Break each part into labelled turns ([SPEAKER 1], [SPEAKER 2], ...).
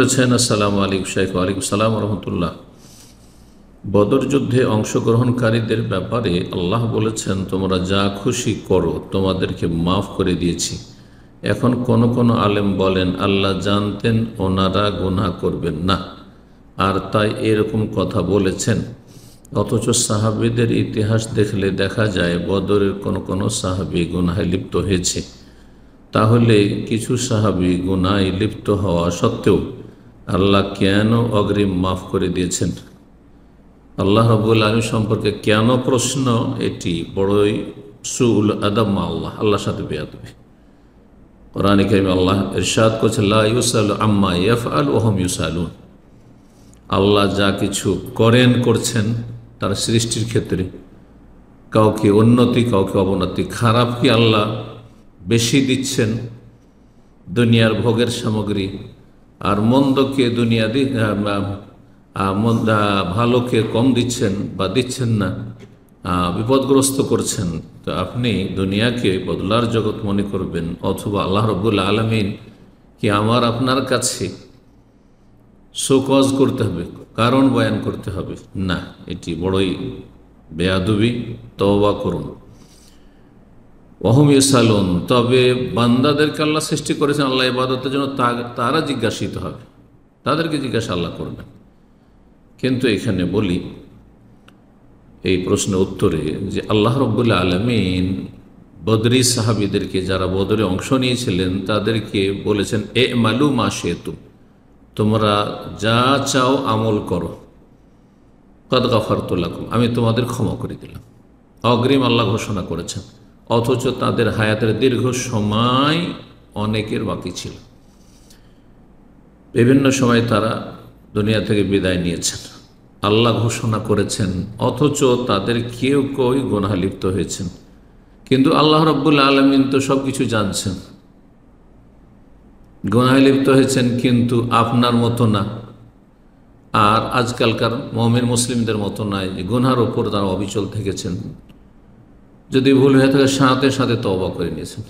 [SPEAKER 1] করেছেন আসসালামু আলিক শাইক আলাইকুম সালাম রহমতুল্লাহ বদর যুদ্ধে অংশগ্রহণকারীদের ব্যাপারে আল্লাহ বলেছেন তোমরা যা খুশি করো তোমাদেরকে মাফ করে দিয়েছি এখন কোন কোন আলেম বলেন আল্লাহ জানতেন ওনারা গুনা করবেন না আর তাই এরকম কথা বলেছেন অথচ সাহাবিদের ইতিহাস দেখলে দেখা যায় বদরের কোন কোনো সাহাবি গুনায় লিপ্ত হয়েছে তাহলে কিছু সাহাবি গুনায় লিপ্ত হওয়া সত্ত্বেও আল্লাহ কেন অগ্রিম মাফ করে দিয়েছেন আল্লাহ রবুল আলম সম্পর্কে কেন প্রশ্ন এটি বড়ই সুল আদম আল্লাহ আল্লাহ সাথে বেয়াদবে কোরআন করিম আল্লাহ ইরশাদ করছে আম্মা ইয়ফ আল ওহম ইউসালুন আল্লাহ যা কিছু করেন করছেন তার সৃষ্টির ক্ষেত্রে কাউকে উন্নতি কাউকে অবনতি খারাপ কি আল্লাহ বেশি দিচ্ছেন দুনিয়ার ভোগের সামগ্রী আর মন্দকে দুনিয়া ভালোকে কম দিচ্ছেন বা দিচ্ছেন না বিপদগ্রস্ত করছেন তো আপনি দুনিয়াকে বদলার জগৎ মনে করবেন অথবা আল্লাহ রবুল আলমিন কি আমার আপনার কাছে শোকজ করতে হবে কারণ বয়ান করতে হবে না এটি বড়ই বেয়াদুবি তওবা করুন ইসালুন তবে বান্দাদেরকে আল্লাহ সৃষ্টি করেছেন আল্লাহ ইবাদতের জন্য তারা জিজ্ঞাসিত হবে তাদেরকে জিজ্ঞাসা আল্লাহ করবেন কিন্তু এখানে বলি এই প্রশ্নের উত্তরে যে আল্লাহ রব্বুল্লা আলমিন বদরি সাহাবিদেরকে যারা বদরে অংশ নিয়েছিলেন তাদেরকে বলেছেন এ মালু মা সেতু তোমরা যা চাও আমল করো কদ গাফার তোলাকুম আমি তোমাদের ক্ষমা করে দিলাম অগ্রিম আল্লাহ ঘোষণা করেছেন অথচ তাদের হায়াতের দীর্ঘ সময় অনেকের বাকি ছিল বিভিন্ন সময় তারা দুনিয়া থেকে বিদায় নিয়েছেন আল্লাহ ঘোষণা করেছেন অথচ তাদের কেউ কেউ গোনা লিপ্ত হয়েছেন কিন্তু আল্লাহ রব্বুল আলমিন তো সব কিছু জানছেন গোনায় লিপ্ত হয়েছেন কিন্তু আপনার মতো না আর আজকালকার মমিন মুসলিমদের মতো নয় যে গুনহার ওপর তারা অবিচল থেকেছেন যদি ভুল হয়ে থাকে সাথে সাথে তবা করে নিয়েছেন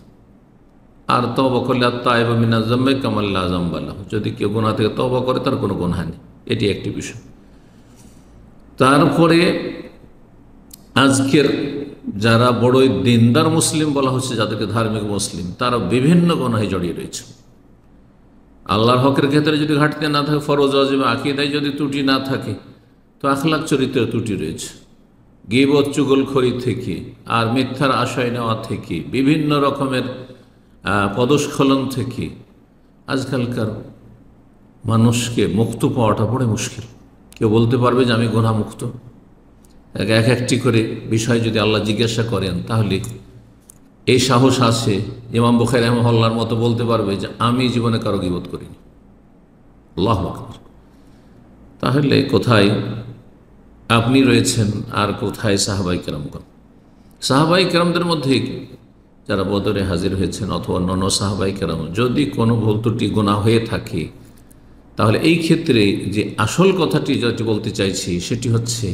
[SPEAKER 1] আর তবা করলে আর তাই বা মিনা জম্মে কামাল্লা আজম্বাল্লাহ যদি কেউ গোনা থেকে তবা করে তার কোনো গোনা নেই এটি একটি বিষয় তারপরে আজকের যারা বড়ই দিনদার মুসলিম বলা হচ্ছে যাদেরকে ধার্মিক মুসলিম তারা বিভিন্ন গণায় জড়িয়ে রয়েছে আল্লাহর হকের ক্ষেত্রে যদি ঘাটতি না থাকে ফরজ আজিম দেয় যদি ত্রুটি না থাকে তো আখলাখ চরিত্রে ত্রুটি রয়েছে গিবত চুগলখড়ি থেকে আর মিথ্যার আশয় নেওয়া থেকে বিভিন্ন রকমের পদস্খলন থেকে আজকালকার মানুষকে মুক্ত পাওয়াটা বড় মুশকিল কেউ বলতে পারবে যে আমি গোনামুক্ত এক একটি করে বিষয় যদি আল্লাহ জিজ্ঞাসা করেন তাহলে এই সাহস আছে ইমাম বখাই রহমহল্লার মতো বলতে পারবে যে আমি জীবনে কারো গিবোধ করিনি আল্লাহ তাহলে কোথায় আপনি রয়েছেন আর কোথায় সাহাবাই কেরামগণ সাহাবাই কেরামদের মধ্যে যারা বদরে হাজির হয়েছেন অথবা অন্যান্য সাহাবাই কেরাম যদি কোনো ভুল ত্রুটি গোনা হয়ে থাকে তাহলে এই ক্ষেত্রে যে আসল কথাটি যেটি বলতে চাইছি সেটি হচ্ছে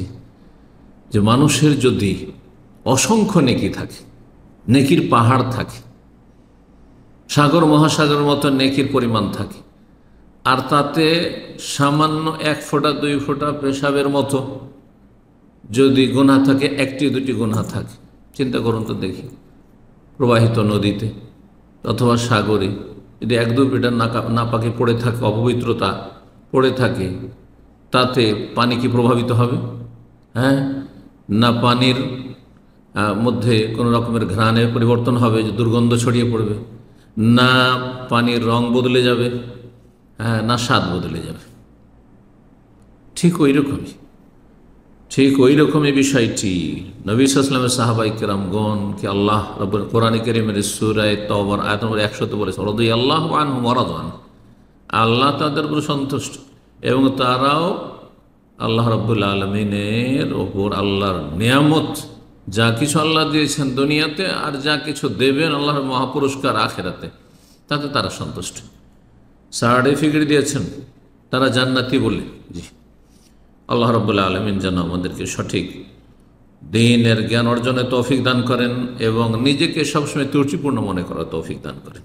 [SPEAKER 1] যে মানুষের যদি অসংখ্য নেকি থাকে নেকির পাহাড় থাকে সাগর মহাসাগর মতো নেকির পরিমাণ থাকে আর তাতে সামান্য এক ফোঁটা দুই ফোঁটা পেশাবের মতো যদি গোনা থাকে একটি দুটি গোনা থাকে চিন্তা করুন তো দেখি প্রবাহিত নদীতে অথবা সাগরে যদি এক দু মিটার না পাকে পড়ে থাকে অপবিত্রতা পড়ে থাকে তাতে পানি কি প্রভাবিত হবে হ্যাঁ না পানির মধ্যে কোনো রকমের ঘ্রাণের পরিবর্তন হবে যে দুর্গন্ধ ছড়িয়ে পড়বে না পানির রং বদলে যাবে হ্যাঁ না স্বাদ বদলে যাবে ঠিক ওই রকমই ঠিক ওই রকম এই বিষয়টি নবী সাল্লামের সাহাবাই কে আল্লাহ কোরআন কেরিমের সুরায় তবর আয়াত নম্বর তো বলেছে রদই আল্লাহ মরাদান আল্লাহ তাদের উপর সন্তুষ্ট এবং তারাও আল্লাহ রব্বুল্লা আলমিনের ওপর আল্লাহর নিয়ামত যা কিছু আল্লাহ দিয়েছেন দুনিয়াতে আর যা কিছু দেবেন আল্লাহর মহাপুরস্কার আখেরাতে তাতে তারা সন্তুষ্ট সার্টিফিকেট দিয়েছেন তারা জান্নাতি বলে জি আল্লাহ রবুল্লা আলমিন যেন আমাদেরকে সঠিক দিনের জ্ঞান অর্জনে তৌফিক দান করেন এবং নিজেকে সবসময় ত্রুটিপূর্ণ মনে করা তৌফিক দান করেন